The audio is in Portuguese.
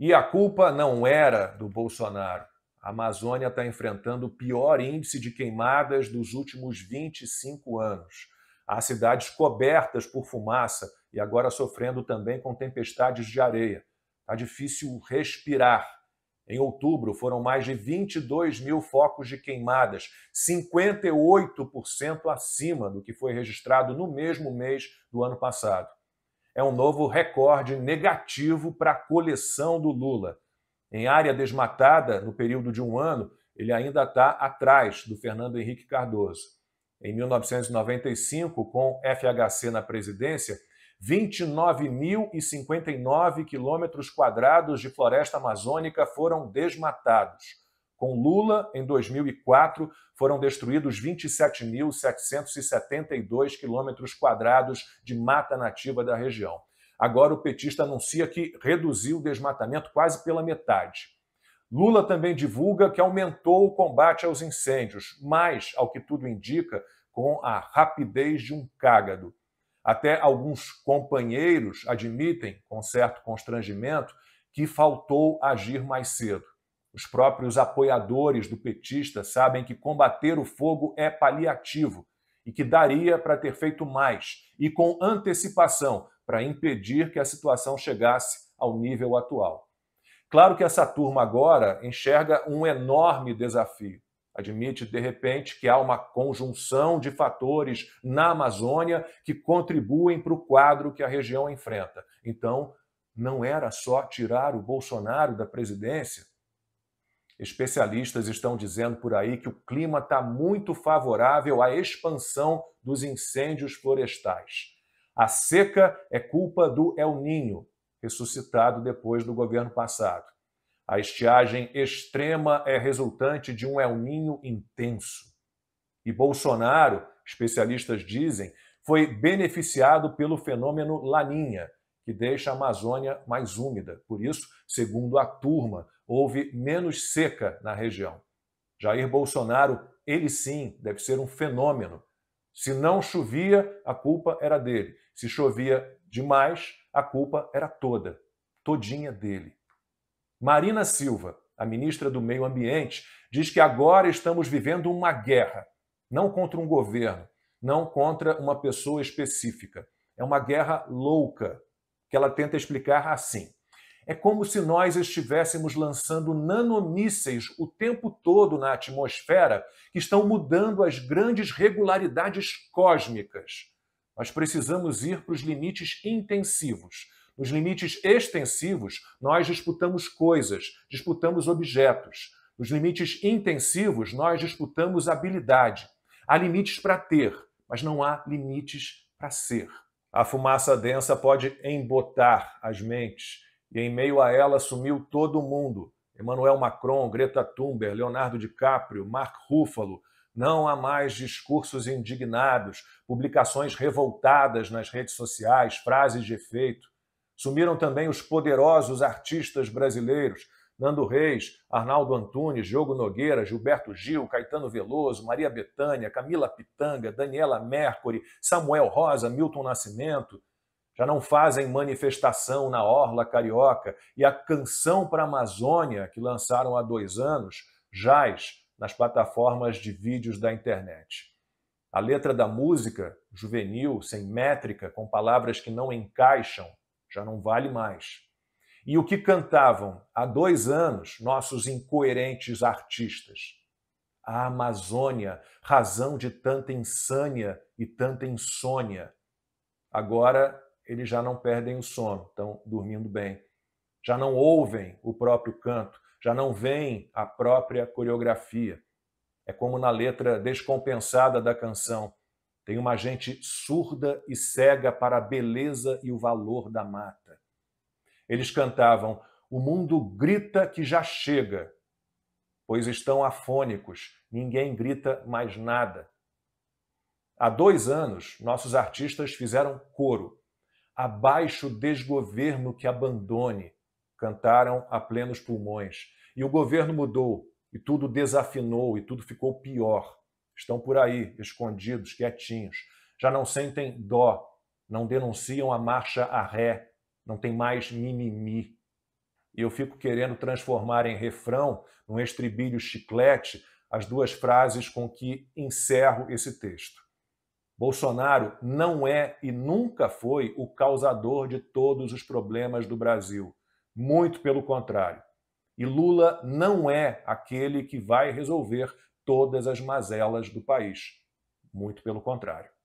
E a culpa não era do Bolsonaro. A Amazônia está enfrentando o pior índice de queimadas dos últimos 25 anos. Há cidades cobertas por fumaça e agora sofrendo também com tempestades de areia. Está difícil respirar. Em outubro, foram mais de 22 mil focos de queimadas, 58% acima do que foi registrado no mesmo mês do ano passado é um novo recorde negativo para a coleção do Lula. Em área desmatada, no período de um ano, ele ainda está atrás do Fernando Henrique Cardoso. Em 1995, com FHC na presidência, 29.059 quilômetros quadrados de floresta amazônica foram desmatados. Com Lula, em 2004, foram destruídos 27.772 quilômetros quadrados de mata nativa da região. Agora o petista anuncia que reduziu o desmatamento quase pela metade. Lula também divulga que aumentou o combate aos incêndios, mas, ao que tudo indica, com a rapidez de um cágado. Até alguns companheiros admitem, com certo constrangimento, que faltou agir mais cedo. Os próprios apoiadores do petista sabem que combater o fogo é paliativo e que daria para ter feito mais e com antecipação para impedir que a situação chegasse ao nível atual. Claro que essa turma agora enxerga um enorme desafio. Admite, de repente, que há uma conjunção de fatores na Amazônia que contribuem para o quadro que a região enfrenta. Então, não era só tirar o Bolsonaro da presidência, Especialistas estão dizendo por aí que o clima está muito favorável à expansão dos incêndios florestais. A seca é culpa do El Ninho, ressuscitado depois do governo passado. A estiagem extrema é resultante de um El Ninho intenso. E Bolsonaro, especialistas dizem, foi beneficiado pelo fenômeno Laninha, que deixa a Amazônia mais úmida. Por isso, segundo a turma, houve menos seca na região. Jair Bolsonaro, ele sim, deve ser um fenômeno. Se não chovia, a culpa era dele. Se chovia demais, a culpa era toda, todinha dele. Marina Silva, a ministra do Meio Ambiente, diz que agora estamos vivendo uma guerra, não contra um governo, não contra uma pessoa específica. É uma guerra louca, que ela tenta explicar assim. É como se nós estivéssemos lançando nanomísseis o tempo todo na atmosfera que estão mudando as grandes regularidades cósmicas. Nós precisamos ir para os limites intensivos. Nos limites extensivos, nós disputamos coisas, disputamos objetos. Nos limites intensivos, nós disputamos habilidade. Há limites para ter, mas não há limites para ser. A fumaça densa pode embotar as mentes e em meio a ela sumiu todo mundo. Emmanuel Macron, Greta Thunberg, Leonardo DiCaprio, Mark Ruffalo. Não há mais discursos indignados, publicações revoltadas nas redes sociais, frases de efeito. Sumiram também os poderosos artistas brasileiros, Nando Reis, Arnaldo Antunes, Diogo Nogueira, Gilberto Gil, Caetano Veloso, Maria Bethânia, Camila Pitanga, Daniela Mercury, Samuel Rosa, Milton Nascimento já não fazem manifestação na Orla Carioca, e a Canção para a Amazônia, que lançaram há dois anos, jaz nas plataformas de vídeos da internet. A letra da música, juvenil, sem métrica, com palavras que não encaixam, já não vale mais. E o que cantavam há dois anos nossos incoerentes artistas? A Amazônia, razão de tanta insânia e tanta insônia. Agora eles já não perdem o sono, estão dormindo bem. Já não ouvem o próprio canto, já não veem a própria coreografia. É como na letra descompensada da canção. Tem uma gente surda e cega para a beleza e o valor da mata. Eles cantavam: O mundo grita que já chega, pois estão afônicos, ninguém grita mais nada. Há dois anos, nossos artistas fizeram coro Abaixo o desgoverno que abandone, cantaram a plenos pulmões. E o governo mudou, e tudo desafinou, e tudo ficou pior. Estão por aí, escondidos, quietinhos. Já não sentem dó, não denunciam a marcha a ré, não tem mais mimimi. E eu fico querendo transformar em refrão, num estribilho chiclete, as duas frases com que encerro esse texto. Bolsonaro não é e nunca foi o causador de todos os problemas do Brasil. Muito pelo contrário. E Lula não é aquele que vai resolver todas as mazelas do país. Muito pelo contrário.